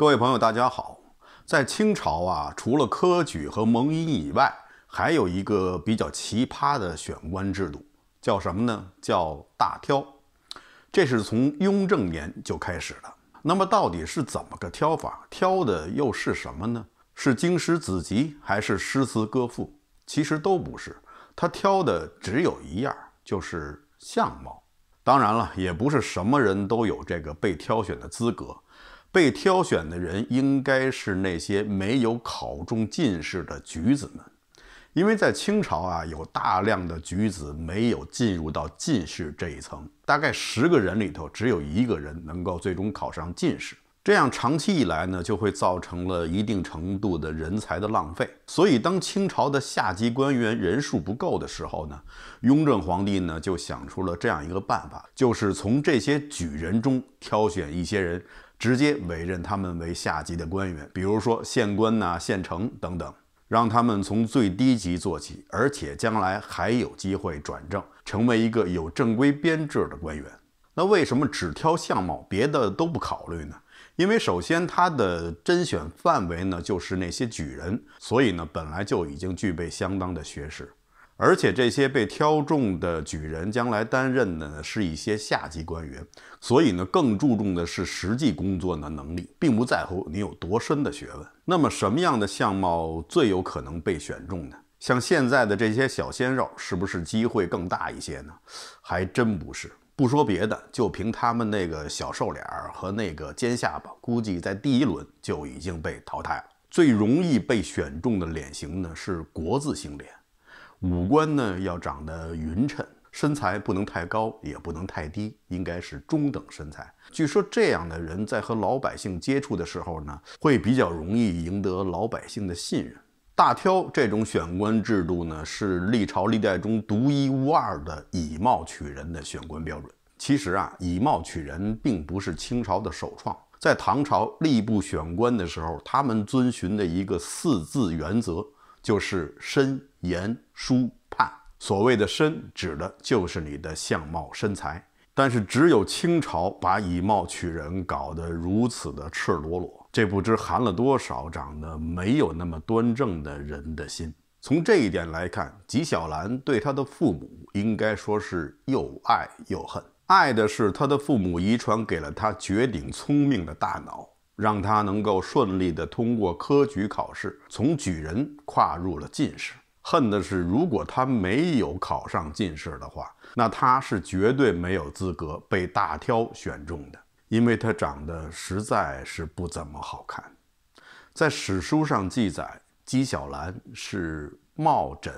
各位朋友，大家好。在清朝啊，除了科举和蒙医以外，还有一个比较奇葩的选官制度，叫什么呢？叫大挑。这是从雍正年就开始了。那么到底是怎么个挑法？挑的又是什么呢？是京师子集还是诗词歌赋？其实都不是。他挑的只有一样，就是相貌。当然了，也不是什么人都有这个被挑选的资格。被挑选的人应该是那些没有考中进士的举子们，因为在清朝啊，有大量的举子没有进入到进士这一层，大概十个人里头只有一个人能够最终考上进士。这样长期以来呢，就会造成了一定程度的人才的浪费。所以，当清朝的下级官员人数不够的时候呢，雍正皇帝呢就想出了这样一个办法，就是从这些举人中挑选一些人。直接委任他们为下级的官员，比如说县官呐、县城等等，让他们从最低级做起，而且将来还有机会转正，成为一个有正规编制的官员。那为什么只挑相貌，别的都不考虑呢？因为首先他的甄选范围呢，就是那些举人，所以呢，本来就已经具备相当的学识。而且这些被挑中的举人将来担任的是一些下级官员，所以呢更注重的是实际工作的能力，并不在乎你有多深的学问。那么什么样的相貌最有可能被选中呢？像现在的这些小鲜肉，是不是机会更大一些呢？还真不是。不说别的，就凭他们那个小瘦脸和那个尖下巴，估计在第一轮就已经被淘汰了。最容易被选中的脸型呢是国字型脸。五官呢要长得匀称，身材不能太高，也不能太低，应该是中等身材。据说这样的人在和老百姓接触的时候呢，会比较容易赢得老百姓的信任。大挑这种选官制度呢，是历朝历代中独一无二的以貌取人的选官标准。其实啊，以貌取人并不是清朝的首创，在唐朝吏部选官的时候，他们遵循的一个四字原则。就是身、言、书、判。所谓的身，指的就是你的相貌身材。但是只有清朝把以貌取人搞得如此的赤裸裸，这不知寒了多少长得没有那么端正的人的心。从这一点来看，纪晓岚对他的父母应该说是又爱又恨。爱的是他的父母遗传给了他绝顶聪明的大脑。让他能够顺利地通过科举考试，从举人跨入了进士。恨的是，如果他没有考上进士的话，那他是绝对没有资格被大挑选中的，因为他长得实在是不怎么好看。在史书上记载，纪晓岚是貌枕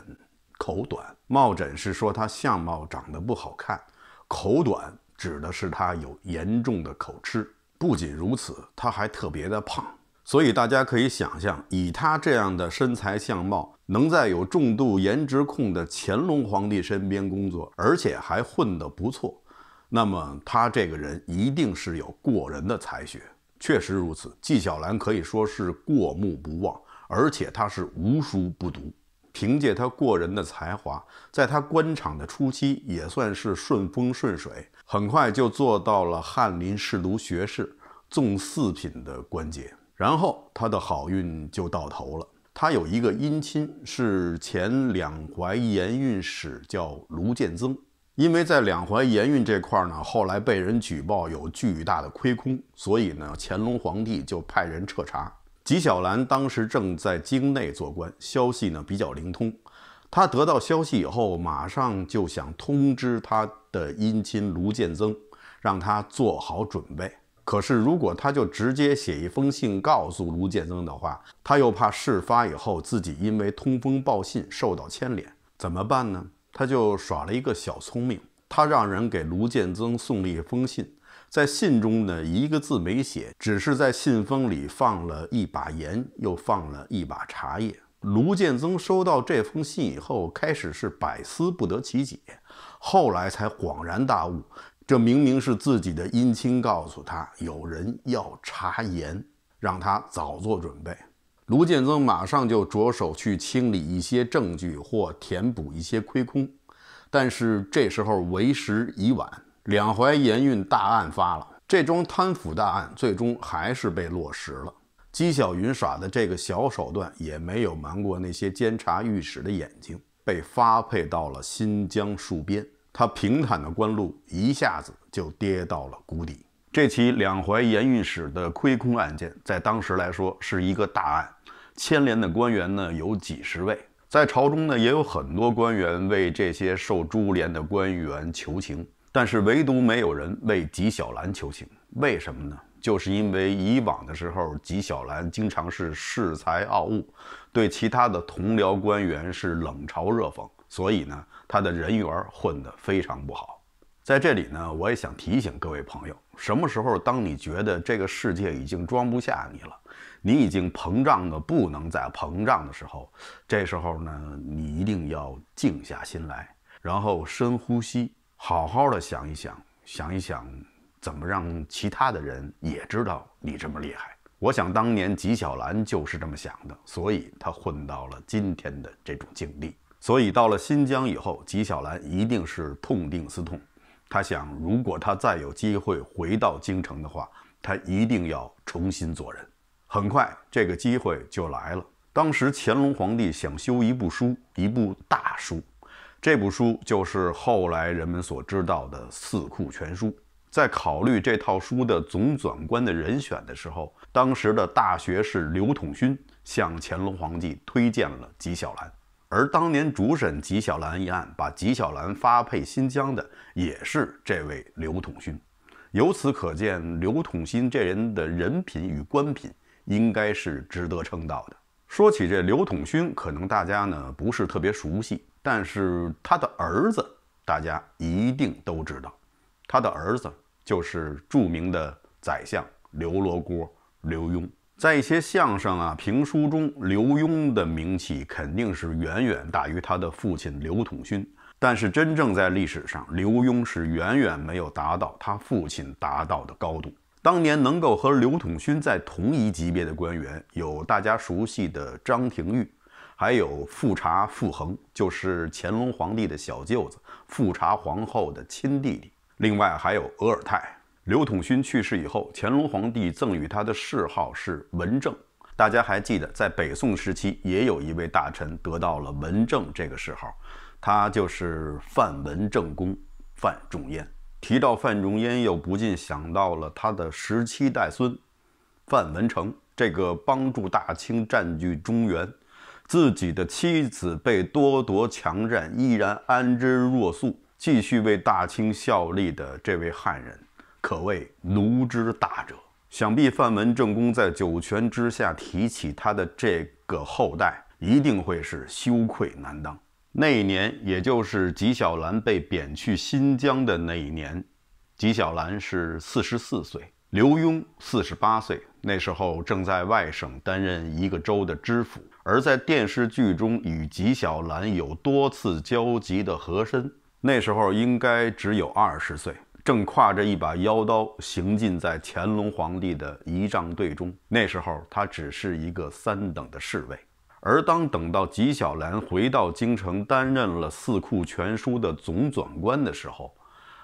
口短。貌枕是说他相貌长得不好看，口短指的是他有严重的口吃。不仅如此，他还特别的胖，所以大家可以想象，以他这样的身材相貌，能在有重度颜值控的乾隆皇帝身边工作，而且还混得不错，那么他这个人一定是有过人的才学。确实如此，纪晓岚可以说是过目不忘，而且他是无书不读。凭借他过人的才华，在他官场的初期也算是顺风顺水。很快就做到了翰林士读学士，纵四品的官阶。然后他的好运就到头了。他有一个姻亲是前两淮盐运使，叫卢建曾。因为在两淮盐运这块儿呢，后来被人举报有巨大的亏空，所以呢，乾隆皇帝就派人彻查。纪晓岚当时正在京内做官，消息呢比较灵通。他得到消息以后，马上就想通知他。的姻亲卢建增，让他做好准备。可是，如果他就直接写一封信告诉卢建增的话，他又怕事发以后自己因为通风报信受到牵连，怎么办呢？他就耍了一个小聪明，他让人给卢建增送了一封信，在信中呢一个字没写，只是在信封里放了一把盐，又放了一把茶叶。卢建增收到这封信以后，开始是百思不得其解。后来才恍然大悟，这明明是自己的姻亲告诉他有人要查盐，让他早做准备。卢建增马上就着手去清理一些证据或填补一些亏空，但是这时候为时已晚，两淮盐运大案发了。这桩贪腐大案最终还是被落实了。姬小云耍的这个小手段也没有瞒过那些监察御史的眼睛。被发配到了新疆戍边，他平坦的官路一下子就跌到了谷底。这起两淮盐运使的亏空案件，在当时来说是一个大案，牵连的官员呢有几十位，在朝中呢也有很多官员为这些受株连的官员求情，但是唯独没有人为纪晓岚求情，为什么呢？就是因为以往的时候，纪晓岚经常是恃才傲物。对其他的同僚官员是冷嘲热讽，所以呢，他的人缘混得非常不好。在这里呢，我也想提醒各位朋友，什么时候当你觉得这个世界已经装不下你了，你已经膨胀的不能再膨胀的时候，这时候呢，你一定要静下心来，然后深呼吸，好好的想一想，想一想怎么让其他的人也知道你这么厉害。我想当年纪晓岚就是这么想的，所以他混到了今天的这种境地。所以到了新疆以后，纪晓岚一定是痛定思痛。他想，如果他再有机会回到京城的话，他一定要重新做人。很快，这个机会就来了。当时乾隆皇帝想修一部书，一部大书，这部书就是后来人们所知道的《四库全书》。在考虑这套书的总纂官的人选的时候，当时的大学士刘统勋向乾隆皇帝推荐了纪晓岚，而当年主审纪晓岚一案、把纪晓岚发配新疆的也是这位刘统勋。由此可见，刘统勋这人的人品与官品应该是值得称道的。说起这刘统勋，可能大家呢不是特别熟悉，但是他的儿子大家一定都知道，他的儿子。就是著名的宰相刘罗锅刘墉，在一些相声啊评书中，刘墉的名气肯定是远远大于他的父亲刘统勋。但是真正在历史上，刘墉是远远没有达到他父亲达到的高度。当年能够和刘统勋在同一级别的官员，有大家熟悉的张廷玉，还有富察傅恒，就是乾隆皇帝的小舅子，富察皇后的亲弟弟。另外还有额尔泰、刘统勋去世以后，乾隆皇帝赠予他的谥号是文正。大家还记得，在北宋时期也有一位大臣得到了文正这个谥号，他就是范文正公范仲淹。提到范仲淹，又不禁想到了他的十七代孙范文成，这个帮助大清占据中原，自己的妻子被多铎强占，依然安之若素。继续为大清效力的这位汉人，可谓奴之大者。想必范文正公在九泉之下提起他的这个后代，一定会是羞愧难当。那一年，也就是纪晓岚被贬去新疆的那一年，纪晓岚是四十四岁，刘墉四十八岁。那时候正在外省担任一个州的知府，而在电视剧中与纪晓岚有多次交集的和珅。那时候应该只有二十岁，正挎着一把腰刀行进在乾隆皇帝的仪仗队中。那时候他只是一个三等的侍卫，而当等到纪晓岚回到京城担任了《四库全书》的总纂官的时候，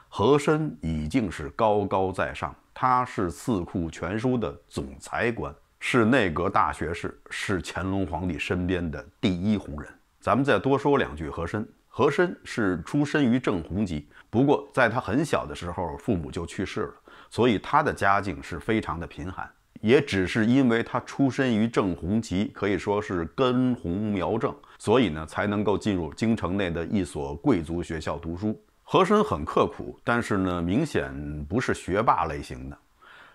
和珅已经是高高在上，他是《四库全书》的总裁官，是内阁大学士，是乾隆皇帝身边的第一红人。咱们再多说两句和珅。和珅是出身于正红旗，不过在他很小的时候，父母就去世了，所以他的家境是非常的贫寒。也只是因为他出身于正红旗，可以说是根红苗正，所以呢，才能够进入京城内的一所贵族学校读书。和珅很刻苦，但是呢，明显不是学霸类型的，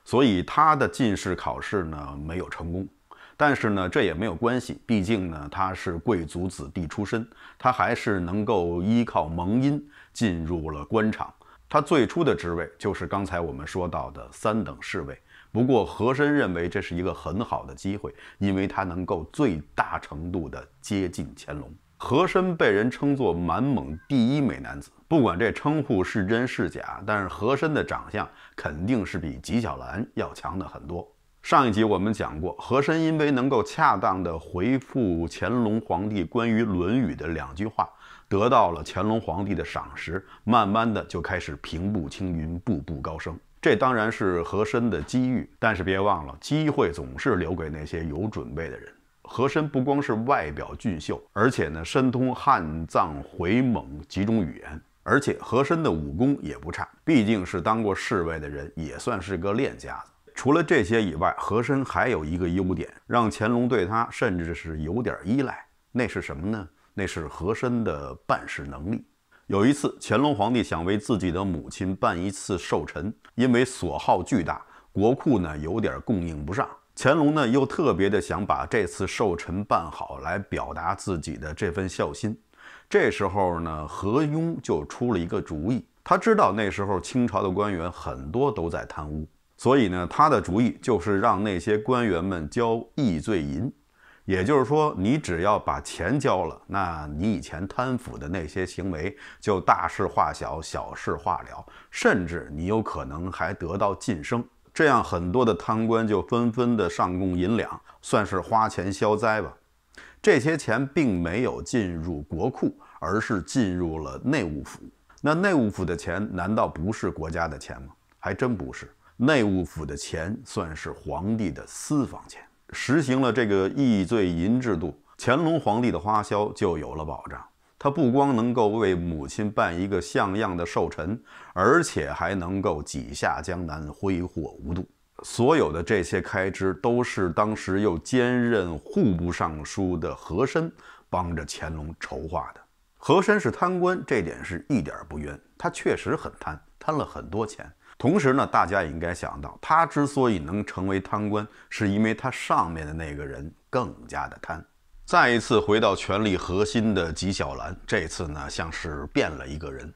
所以他的进士考试呢，没有成功。但是呢，这也没有关系，毕竟呢，他是贵族子弟出身，他还是能够依靠蒙荫进入了官场。他最初的职位就是刚才我们说到的三等侍卫。不过和珅认为这是一个很好的机会，因为他能够最大程度的接近乾隆。和珅被人称作满蒙第一美男子，不管这称呼是真是假，但是和珅的长相肯定是比纪晓岚要强的很多。上一集我们讲过，和珅因为能够恰当的回复乾隆皇帝关于《论语》的两句话，得到了乾隆皇帝的赏识，慢慢的就开始平步青云，步步高升。这当然是和珅的机遇，但是别忘了，机会总是留给那些有准备的人。和珅不光是外表俊秀，而且呢，深通汉、藏、回、蒙几种语言，而且和珅的武功也不差，毕竟是当过侍卫的人，也算是个练家子。除了这些以外，和珅还有一个优点，让乾隆对他甚至是有点依赖。那是什么呢？那是和珅的办事能力。有一次，乾隆皇帝想为自己的母亲办一次寿辰，因为所耗巨大，国库呢有点供应不上。乾隆呢又特别的想把这次寿辰办好，来表达自己的这份孝心。这时候呢，何庸就出了一个主意。他知道那时候清朝的官员很多都在贪污。所以呢，他的主意就是让那些官员们交易罪银，也就是说，你只要把钱交了，那你以前贪腐的那些行为就大事化小，小事化了，甚至你有可能还得到晋升。这样，很多的贪官就纷纷的上供银两，算是花钱消灾吧。这些钱并没有进入国库，而是进入了内务府。那内务府的钱难道不是国家的钱吗？还真不是。内务府的钱算是皇帝的私房钱。实行了这个易罪银制度，乾隆皇帝的花销就有了保障。他不光能够为母亲办一个像样的寿辰，而且还能够几下江南挥霍无度。所有的这些开支，都是当时又兼任户部尚书的和珅帮着乾隆筹划的。和珅是贪官，这点是一点不冤。他确实很贪，贪了很多钱。同时呢，大家也应该想到，他之所以能成为贪官，是因为他上面的那个人更加的贪。再一次回到权力核心的纪晓岚，这次呢像是变了一个人，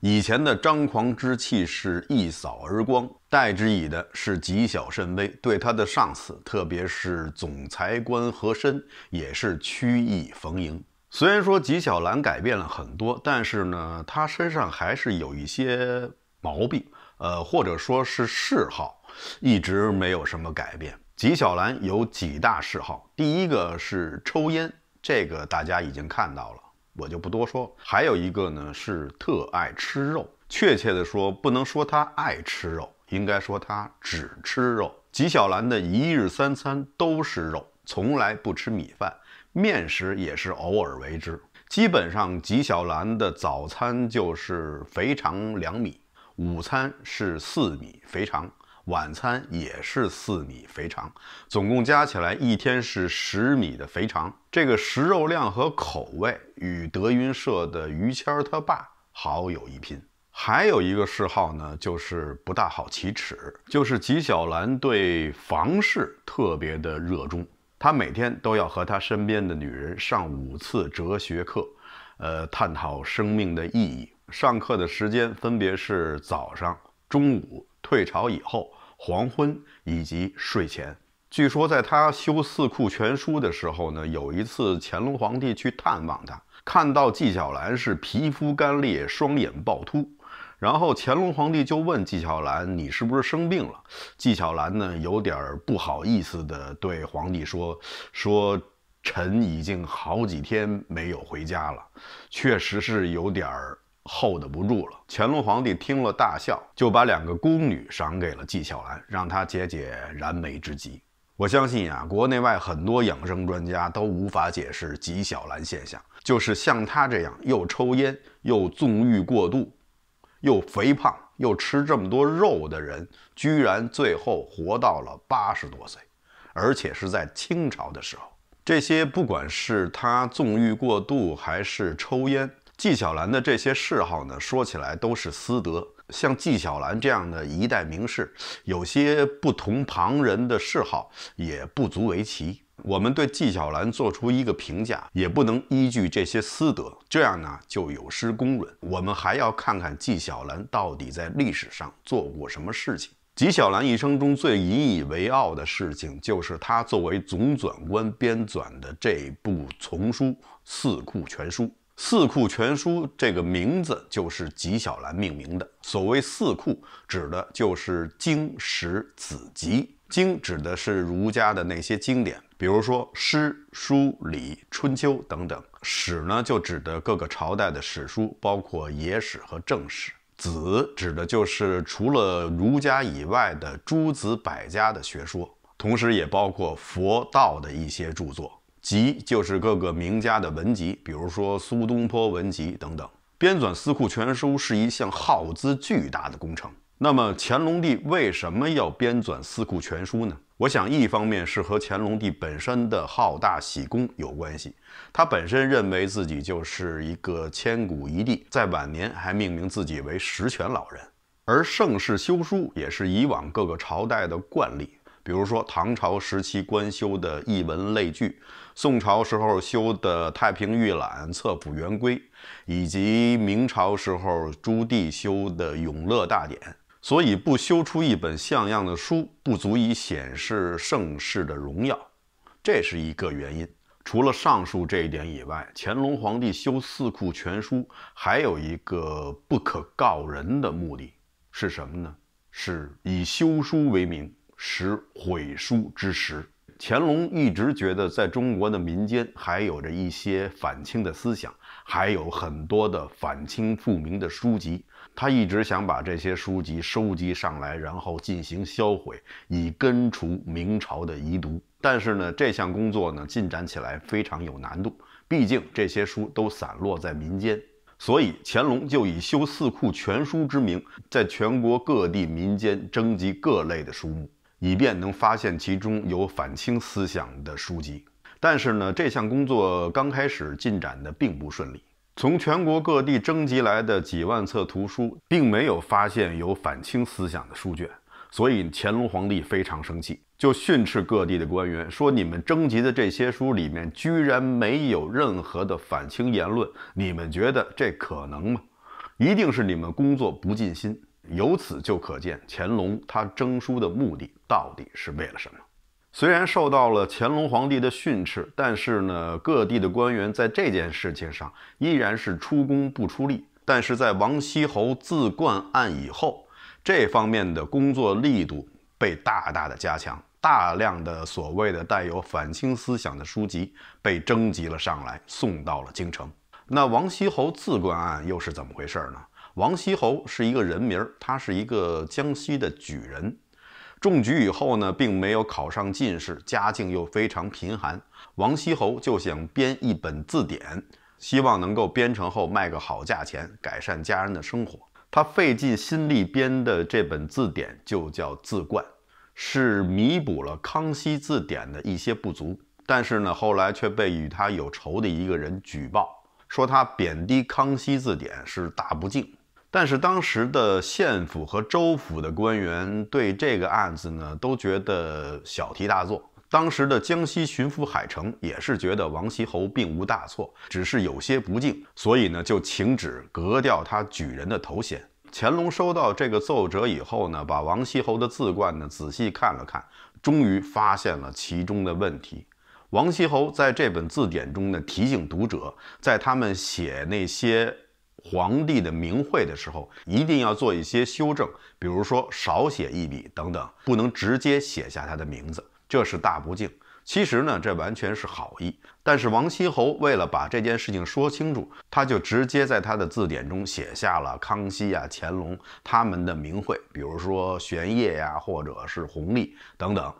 以前的张狂之气是一扫而光，代之以的是谨小慎微。对他的上司，特别是总裁官和珅，也是曲意逢迎。虽然说纪晓岚改变了很多，但是呢，他身上还是有一些毛病。呃，或者说是嗜好，一直没有什么改变。纪晓岚有几大嗜好，第一个是抽烟，这个大家已经看到了，我就不多说。还有一个呢，是特爱吃肉。确切的说，不能说他爱吃肉，应该说他只吃肉。纪晓岚的一日三餐都是肉，从来不吃米饭、面食，也是偶尔为之。基本上，纪晓岚的早餐就是肥肠凉米。午餐是四米肥肠，晚餐也是四米肥肠，总共加起来一天是十米的肥肠。这个食肉量和口味与德云社的于谦他爸好有一拼。还有一个嗜好呢，就是不大好启齿，就是纪晓岚对房事特别的热衷，他每天都要和他身边的女人上五次哲学课，呃，探讨生命的意义。上课的时间分别是早上、中午、退朝以后、黄昏以及睡前。据说在他修《四库全书》的时候呢，有一次乾隆皇帝去探望他，看到纪晓岚是皮肤干裂、双眼暴突，然后乾隆皇帝就问纪晓岚：“你是不是生病了？”纪晓岚呢，有点不好意思地对皇帝说：“说臣已经好几天没有回家了，确实是有点儿。” hold 不住了。乾隆皇帝听了大笑，就把两个宫女赏给了纪晓岚，让他解解燃眉之急。我相信啊，国内外很多养生专家都无法解释纪晓岚现象，就是像他这样又抽烟又纵欲过度，又肥胖又吃这么多肉的人，居然最后活到了八十多岁，而且是在清朝的时候。这些不管是他纵欲过度，还是抽烟。纪晓岚的这些嗜好呢，说起来都是私德。像纪晓岚这样的一代名士，有些不同旁人的嗜好也不足为奇。我们对纪晓岚做出一个评价，也不能依据这些私德，这样呢就有失公允。我们还要看看纪晓岚到底在历史上做过什么事情。纪晓岚一生中最引以为傲的事情，就是他作为总纂官编纂的这部丛书《四库全书》。《四库全书》这个名字就是纪晓岚命名的。所谓“四库”，指的就是经、史、子、集。经指的是儒家的那些经典，比如说《诗》《书》《礼》《春秋》等等。史呢，就指的各个朝代的史书，包括野史和正史。子指的就是除了儒家以外的诸子百家的学说，同时也包括佛道的一些著作。集就是各个名家的文集，比如说苏东坡文集等等。编纂《四库全书》是一项耗资巨大的工程。那么乾隆帝为什么要编纂《四库全书》呢？我想，一方面是和乾隆帝本身的好大喜功有关系，他本身认为自己就是一个千古一帝，在晚年还命名自己为十全老人。而盛世修书也是以往各个朝代的惯例。比如说唐朝时期官修的《艺文类聚》，宋朝时候修的《太平御览》《册府元规》，以及明朝时候朱棣修的《永乐大典》，所以不修出一本像样的书，不足以显示盛世的荣耀，这是一个原因。除了上述这一点以外，乾隆皇帝修《四库全书》还有一个不可告人的目的，是什么呢？是以修书为名。使毁书之时，乾隆一直觉得在中国的民间还有着一些反清的思想，还有很多的反清复明的书籍。他一直想把这些书籍收集上来，然后进行销毁，以根除明朝的遗毒。但是呢，这项工作呢进展起来非常有难度，毕竟这些书都散落在民间。所以，乾隆就以修四库全书之名，在全国各地民间征集各类的书目。以便能发现其中有反清思想的书籍，但是呢，这项工作刚开始进展的并不顺利。从全国各地征集来的几万册图书，并没有发现有反清思想的书卷，所以乾隆皇帝非常生气，就训斥各地的官员说：“你们征集的这些书里面居然没有任何的反清言论，你们觉得这可能吗？一定是你们工作不尽心。”由此就可见，乾隆他征书的目的到底是为了什么？虽然受到了乾隆皇帝的训斥，但是呢，各地的官员在这件事情上依然是出工不出力。但是在王锡侯自灌案以后，这方面的工作力度被大大的加强，大量的所谓的带有反清思想的书籍被征集了上来，送到了京城。那王锡侯自灌案又是怎么回事呢？王锡侯是一个人名儿，他是一个江西的举人，中举以后呢，并没有考上进士，家境又非常贫寒。王锡侯就想编一本字典，希望能够编成后卖个好价钱，改善家人的生活。他费尽心力编的这本字典就叫《字冠》，是弥补了《康熙字典》的一些不足。但是呢，后来却被与他有仇的一个人举报，说他贬低《康熙字典》是大不敬。但是当时的县府和州府的官员对这个案子呢都觉得小题大做。当时的江西巡抚海城也是觉得王锡侯并无大错，只是有些不敬，所以呢就请旨革掉他举人的头衔。乾隆收到这个奏折以后呢，把王锡侯的字冠呢仔细看了看，终于发现了其中的问题。王锡侯在这本字典中呢提醒读者，在他们写那些。皇帝的名讳的时候，一定要做一些修正，比如说少写一笔等等，不能直接写下他的名字，这是大不敬。其实呢，这完全是好意，但是王羲侯为了把这件事情说清楚，他就直接在他的字典中写下了康熙啊、乾隆他们的名讳，比如说玄烨呀，或者是弘历等等。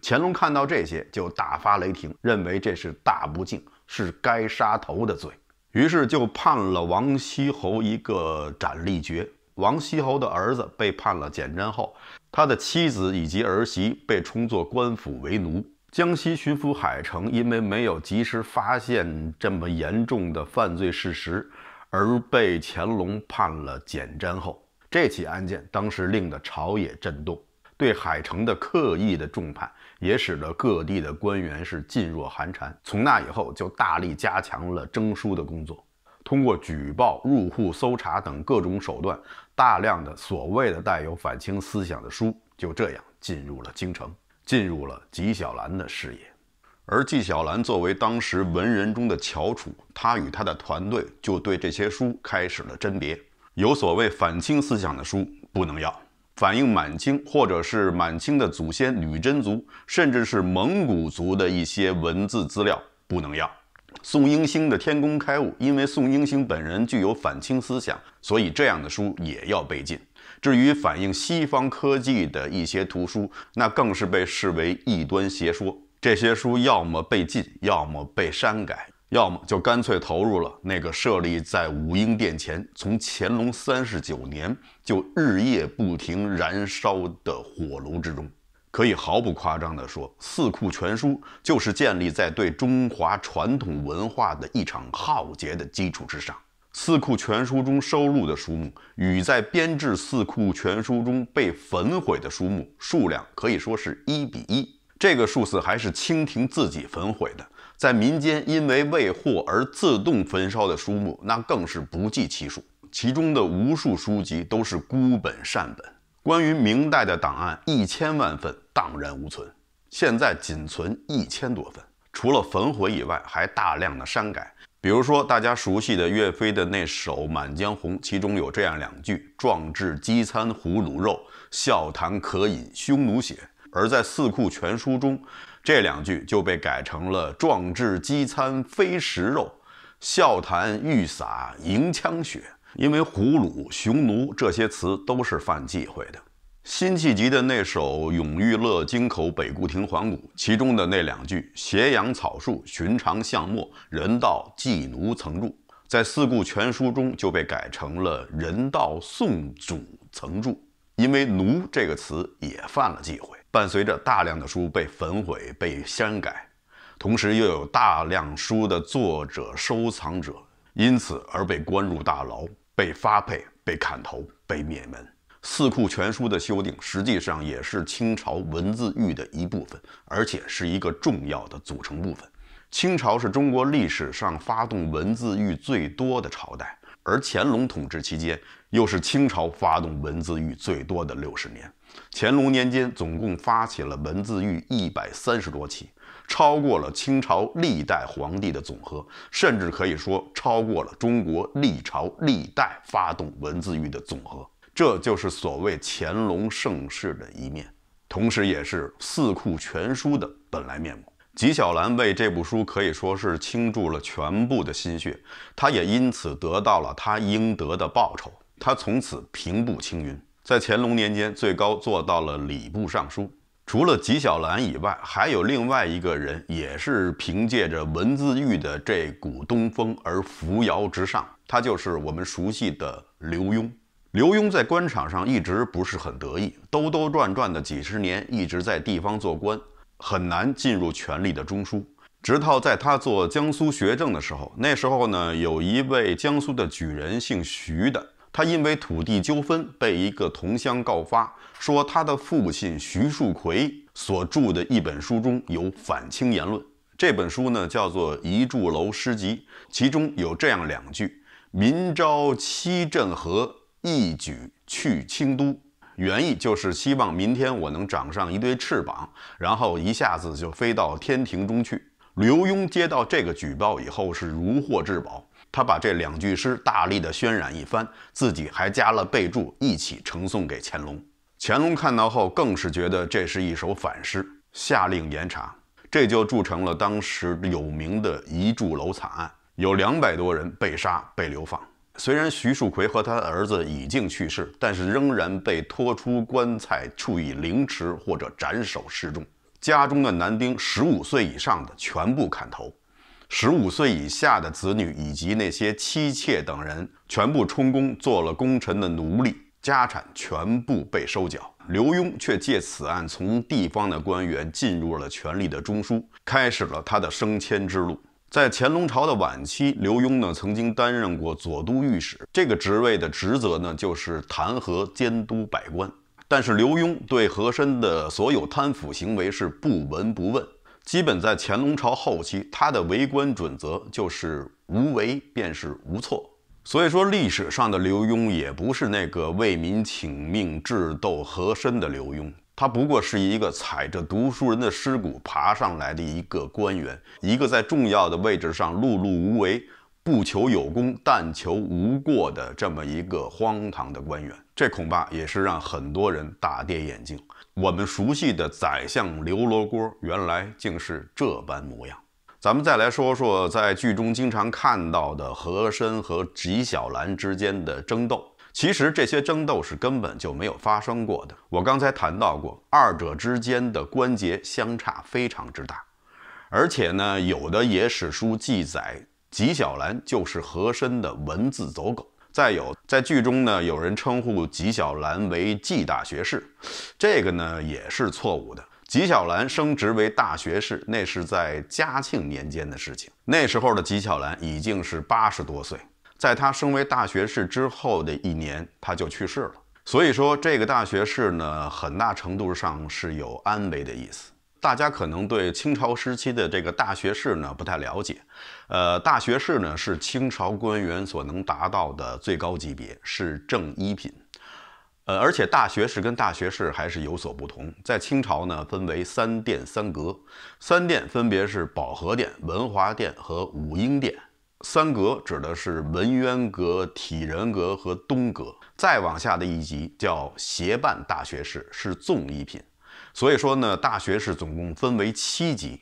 乾隆看到这些，就大发雷霆，认为这是大不敬，是该杀头的罪。于是就判了王锡侯一个斩立决。王锡侯的儿子被判了减真后，他的妻子以及儿媳被充作官府为奴。江西巡抚海城因为没有及时发现这么严重的犯罪事实，而被乾隆判了减真后。这起案件当时令得朝野震动，对海城的刻意的重判。也使得各地的官员是噤若寒蝉。从那以后，就大力加强了征书的工作，通过举报、入户搜查等各种手段，大量的所谓的带有反清思想的书，就这样进入了京城，进入了纪晓岚的视野。而纪晓岚作为当时文人中的翘楚，他与他的团队就对这些书开始了甄别，有所谓反清思想的书不能要。反映满清或者是满清的祖先女真族，甚至是蒙古族的一些文字资料不能要。宋英星的《天工开物》，因为宋英星本人具有反清思想，所以这样的书也要被禁。至于反映西方科技的一些图书，那更是被视为异端邪说，这些书要么被禁，要么被删改。要么就干脆投入了那个设立在武英殿前、从乾隆三十九年就日夜不停燃烧的火炉之中。可以毫不夸张地说，《四库全书》就是建立在对中华传统文化的一场浩劫的基础之上。《四库全书》中收录的书目与在编制《四库全书》中被焚毁的书目数量，可以说是一比一。这个数字还是清廷自己焚毁的，在民间因为未获而自动焚烧的书目，那更是不计其数。其中的无数书籍都是孤本善本。关于明代的档案，一千万份荡然无存，现在仅存一千多份。除了焚毁以外，还大量的删改。比如说大家熟悉的岳飞的那首《满江红》，其中有这样两句：“壮志饥餐胡虏肉，笑谈渴饮匈奴血。”而在《四库全书》中，这两句就被改成了“壮志饥餐飞食肉，笑谈欲洒盈腔血”。因为“胡虏”“匈奴”这些词都是犯忌讳的。辛弃疾的那首《永遇乐·京口北固亭怀古》其中的那两句“斜阳草树，寻常巷陌，人道寄奴曾住”，在《四库全书》中就被改成了“人道宋祖曾住”，因为“奴”这个词也犯了忌讳。伴随着大量的书被焚毁、被删改，同时又有大量书的作者、收藏者因此而被关入大牢、被发配、被砍头、被灭门。《四库全书》的修订实际上也是清朝文字狱的一部分，而且是一个重要的组成部分。清朝是中国历史上发动文字狱最多的朝代。而乾隆统治期间，又是清朝发动文字狱最多的六十年。乾隆年间总共发起了文字狱一百三十多起，超过了清朝历代皇帝的总和，甚至可以说超过了中国历朝历代发动文字狱的总和。这就是所谓乾隆盛世的一面，同时也是《四库全书》的本来面目。纪晓岚为这部书可以说是倾注了全部的心血，他也因此得到了他应得的报酬，他从此平步青云，在乾隆年间最高做到了礼部尚书。除了纪晓岚以外，还有另外一个人也是凭借着文字狱的这股东风而扶摇直上，他就是我们熟悉的刘墉。刘墉在官场上一直不是很得意，兜兜转转的几十年一直在地方做官。很难进入权力的中枢。直到在他做江苏学政的时候，那时候呢，有一位江苏的举人，姓徐的，他因为土地纠纷被一个同乡告发，说他的父亲徐树奎所著的一本书中有反清言论。这本书呢，叫做《一柱楼诗集》，其中有这样两句：“明朝七镇合，一举去清都。”原意就是希望明天我能长上一对翅膀，然后一下子就飞到天庭中去。刘墉接到这个举报以后是如获至宝，他把这两句诗大力的渲染一番，自己还加了备注，一起呈送给乾隆。乾隆看到后更是觉得这是一首反诗，下令严查，这就铸成了当时有名的“遗柱楼惨案”，有两百多人被杀被流放。虽然徐树奎和他的儿子已经去世，但是仍然被拖出棺材处以凌迟或者斩首示众。家中的男丁十五岁以上的全部砍头，十五岁以下的子女以及那些妻妾等人全部充公，做了功臣的奴隶，家产全部被收缴。刘墉却借此案从地方的官员进入了权力的中枢，开始了他的升迁之路。在乾隆朝的晚期，刘墉呢曾经担任过左都御史，这个职位的职责呢就是弹劾监督百官。但是刘墉对和珅的所有贪腐行为是不闻不问，基本在乾隆朝后期，他的为官准则就是无为便是无错。所以说，历史上的刘墉也不是那个为民请命、智斗和珅的刘墉。他不过是一个踩着读书人的尸骨爬上来的一个官员，一个在重要的位置上碌碌无为、不求有功但求无过的这么一个荒唐的官员，这恐怕也是让很多人大跌眼镜。我们熟悉的宰相刘罗锅，原来竟是这般模样。咱们再来说说，在剧中经常看到的和珅和纪晓岚之间的争斗。其实这些争斗是根本就没有发生过的。我刚才谈到过，二者之间的关节相差非常之大，而且呢，有的野史书记载，纪晓岚就是和珅的文字走狗。再有，在剧中呢，有人称呼纪晓岚为纪大学士，这个呢也是错误的。纪晓岚升职为大学士，那是在嘉庆年间的事情，那时候的纪晓岚已经是八十多岁。在他升为大学士之后的一年，他就去世了。所以说，这个大学士呢，很大程度上是有安慰的意思。大家可能对清朝时期的这个大学士呢不太了解，呃，大学士呢是清朝官员所能达到的最高级别，是正一品。呃，而且大学士跟大学士还是有所不同，在清朝呢分为三殿三阁，三殿分别是保和殿、文华殿和武英殿。三阁指的是文渊阁、体仁阁和东阁，再往下的一级叫协办大学士，是纵一品。所以说呢，大学士总共分为七级，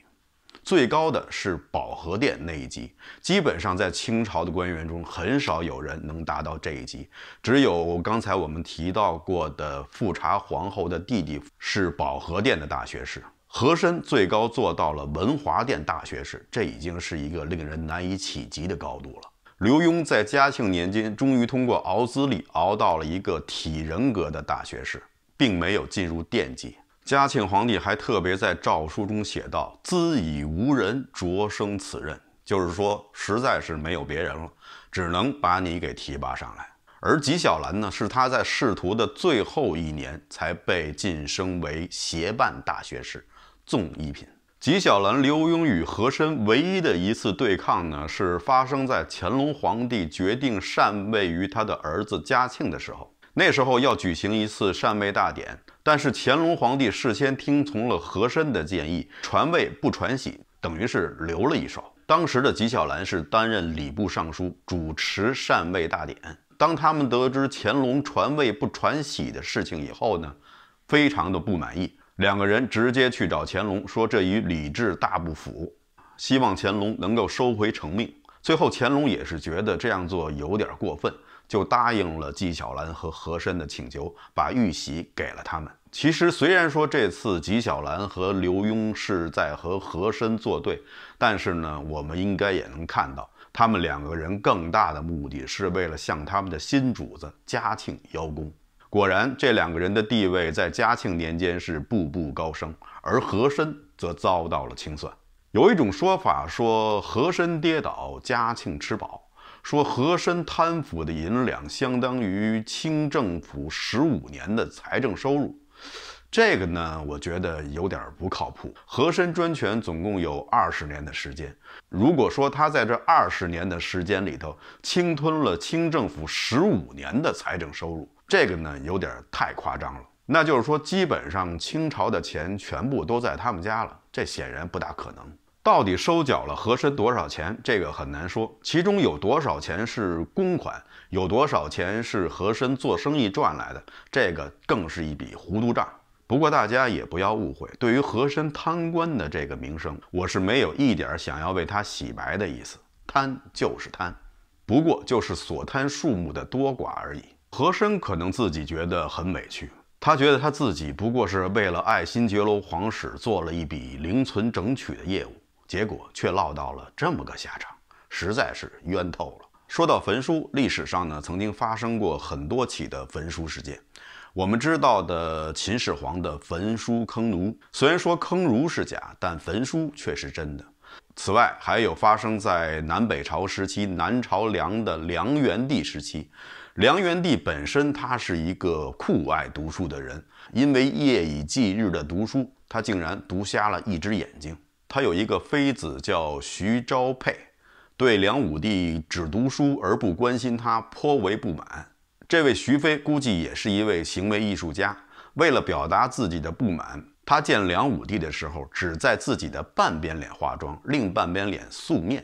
最高的是保和殿那一级，基本上在清朝的官员中很少有人能达到这一级，只有刚才我们提到过的富察皇后的弟弟是保和殿的大学士。和珅最高做到了文华殿大学士，这已经是一个令人难以企及的高度了。刘墉在嘉庆年间终于通过熬资历熬到了一个体人格的大学士，并没有进入殿级。嘉庆皇帝还特别在诏书中写道：“兹已无人擢升此任”，就是说实在是没有别人了，只能把你给提拔上来。而纪晓岚呢，是他在仕途的最后一年才被晋升为协办大学士，从一品。纪晓岚、刘墉与和珅唯一的一次对抗呢，是发生在乾隆皇帝决定禅位于他的儿子嘉庆的时候。那时候要举行一次禅位大典，但是乾隆皇帝事先听从了和珅的建议，传位不传玺，等于是留了一手。当时的纪晓岚是担任礼部尚书，主持禅位大典。当他们得知乾隆传位不传玺的事情以后呢，非常的不满意，两个人直接去找乾隆，说这与礼制大不符，希望乾隆能够收回成命。最后乾隆也是觉得这样做有点过分，就答应了纪晓岚和和珅的请求，把玉玺给了他们。其实虽然说这次纪晓岚和刘墉是在和和珅作对，但是呢，我们应该也能看到。他们两个人更大的目的是为了向他们的新主子嘉庆邀功。果然，这两个人的地位在嘉庆年间是步步高升，而和珅则遭到了清算。有一种说法说，和珅跌倒，嘉庆吃饱；说和珅贪腐的银两相当于清政府十五年的财政收入。这个呢，我觉得有点不靠谱。和珅专权总共有二十年的时间，如果说他在这二十年的时间里头侵吞了清政府十五年的财政收入，这个呢有点太夸张了。那就是说，基本上清朝的钱全部都在他们家了，这显然不大可能。到底收缴了和珅多少钱，这个很难说。其中有多少钱是公款，有多少钱是和珅做生意赚来的，这个更是一笔糊涂账。不过大家也不要误会，对于和珅贪官的这个名声，我是没有一点想要为他洗白的意思。贪就是贪，不过就是所贪数目的多寡而已。和珅可能自己觉得很委屈，他觉得他自己不过是为了爱新觉罗皇室做了一笔零存整取的业务，结果却落到了这么个下场，实在是冤透了。说到焚书，历史上呢曾经发生过很多起的焚书事件。我们知道的秦始皇的焚书坑儒，虽然说坑儒是假，但焚书却是真的。此外，还有发生在南北朝时期南朝梁的梁元帝时期。梁元帝本身他是一个酷爱读书的人，因为夜以继日的读书，他竟然读瞎了一只眼睛。他有一个妃子叫徐昭佩，对梁武帝只读书而不关心他颇为不满。这位徐飞估计也是一位行为艺术家。为了表达自己的不满，他见梁武帝的时候只在自己的半边脸化妆，另半边脸素面，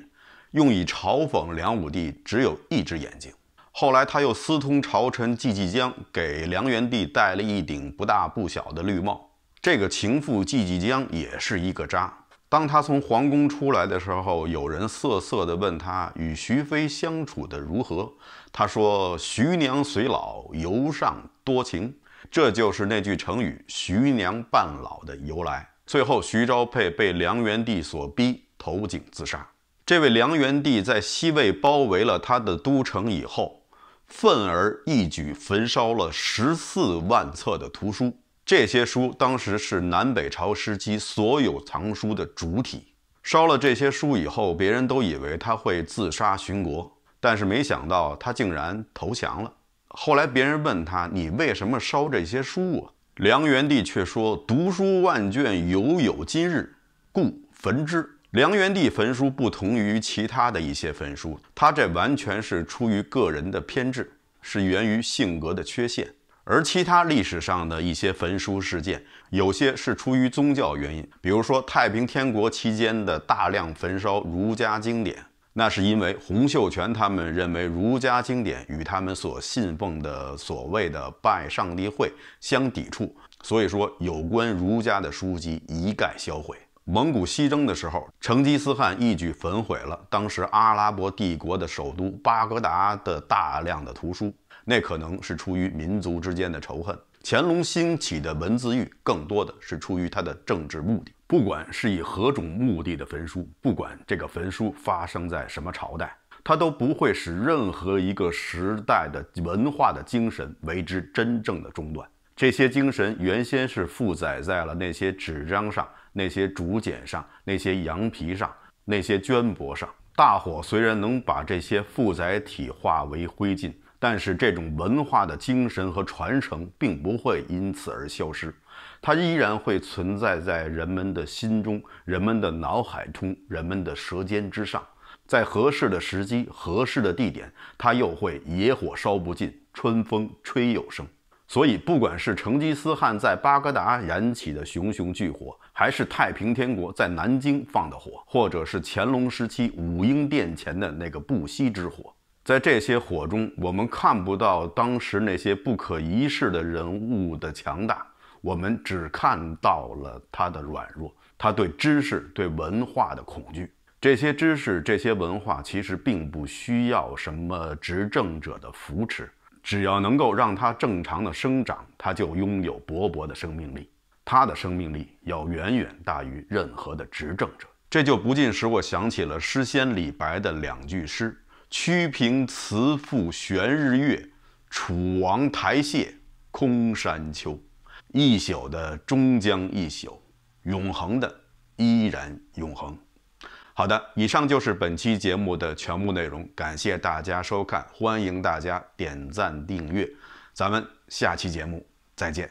用以嘲讽梁武帝只有一只眼睛。后来他又私通朝臣季季江，给梁元帝戴了一顶不大不小的绿帽。这个情妇季季江也是一个渣。当他从皇宫出来的时候，有人涩涩地问他与徐妃相处的如何。他说：“徐娘虽老，尤尚多情。”这就是那句成语“徐娘半老”的由来。最后，徐昭佩被梁元帝所逼投井自杀。这位梁元帝在西魏包围了他的都城以后，愤而一举焚烧了十四万册的图书。这些书当时是南北朝时期所有藏书的主体。烧了这些书以后，别人都以为他会自杀殉国，但是没想到他竟然投降了。后来别人问他：“你为什么烧这些书？”啊？”梁元帝却说：“读书万卷，犹有今日，故焚之。”梁元帝焚书不同于其他的一些焚书，他这完全是出于个人的偏执，是源于性格的缺陷。而其他历史上的一些焚书事件，有些是出于宗教原因，比如说太平天国期间的大量焚烧儒家经典，那是因为洪秀全他们认为儒家经典与他们所信奉的所谓的拜上帝会相抵触，所以说有关儒家的书籍一概销毁。蒙古西征的时候，成吉思汗一举焚毁了当时阿拉伯帝国的首都巴格达的大量的图书。那可能是出于民族之间的仇恨。乾隆兴起的文字狱，更多的是出于他的政治目的。不管是以何种目的的焚书，不管这个焚书发生在什么朝代，它都不会使任何一个时代的文化的精神为之真正的中断。这些精神原先是负载在了那些纸张上、那些竹简上、那些羊皮上、那些绢帛上。大火虽然能把这些负载体化为灰烬。但是这种文化的精神和传承并不会因此而消失，它依然会存在在人们的心中、人们的脑海中、人们的舌尖之上。在合适的时机、合适的地点，它又会野火烧不尽，春风吹又生。所以，不管是成吉思汗在巴格达燃起的熊熊巨火，还是太平天国在南京放的火，或者是乾隆时期武英殿前的那个不息之火。在这些火中，我们看不到当时那些不可一世的人物的强大，我们只看到了他的软弱，他对知识、对文化的恐惧。这些知识、这些文化其实并不需要什么执政者的扶持，只要能够让它正常的生长，它就拥有勃勃的生命力。它的生命力要远远大于任何的执政者。这就不禁使我想起了诗仙李白的两句诗。屈平辞赋悬日月，楚王台榭空山丘。一宿的终将一宿，永恒的依然永恒。好的，以上就是本期节目的全部内容，感谢大家收看，欢迎大家点赞订阅，咱们下期节目再见。